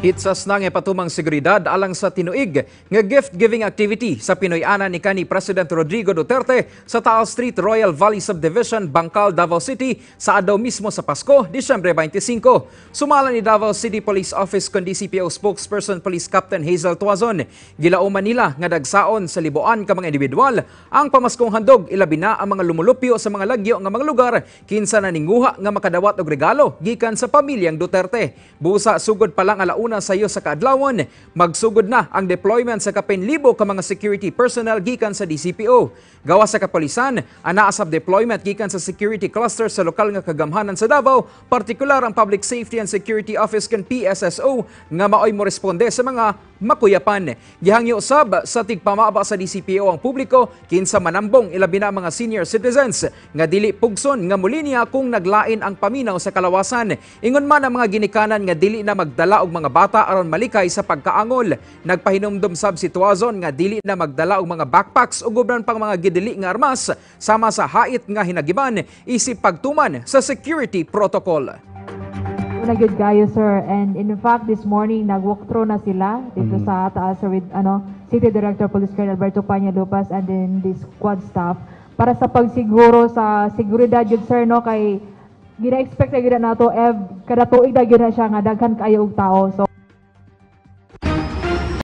Hitsas nang ipatumang seguridad alang sa tinuig nga gift-giving activity sa Pinoy-ana ni kani President Rodrigo Duterte sa Taal Street Royal Valley Subdivision, Bangkal, Davao City sa adaw mismo sa Pasko, Disyembre 25. Sumala ni Davao City Police Office kundi CPO spokesperson Police Captain Hazel Tuazon, gilauman nila nga dagsaon sa libuan ka mga individual ang pamaskong handog ilabi na ang mga lumulupyo sa mga lagyo nga mga lugar kinsa naninguha nga makadawat og regalo gikan sa pamilyang Duterte. Busa sugod pa lang alauna una sa iyo sa kadlawon, magsugod na ang deployment sa libo ka mga security personnel gikan sa DCPO. Gawa sa kapulisan, anaasab deployment gikan sa security cluster sa lokal nga kagamhanan sa Davao, partikular ang Public Safety and Security Office kan PSSO nga maoy mo responde sa mga makuyapan. Gihangyo sab sa tigpamaba sa DCPO ang publiko kinsa manambong ilabi na mga senior citizens nga dili pugson nga muli niya kung naglain ang paminaw sa kalawasan. Ingon man ang mga ginikanan nga dili na magdala og mga bata aron malikay sa pagkaangol. Nagpahinumdum sab sitwazon nga dili na magdala og mga backpacks o gubran pang mga gidili nga armas sama sa hait nga hinagiban isip pagtuman sa security protocol. Una good guy, sir. And in fact, this morning, nag-walk through na sila dito mm-hmm. sa taas sir, with ano, City Director Police Colonel Alberto Panya Lupas and then the squad staff para sa pagsiguro sa seguridad yun, sir, no, kay gina-expect na gina nato ev kada tuig na gina siya nga daghan kayo og tao so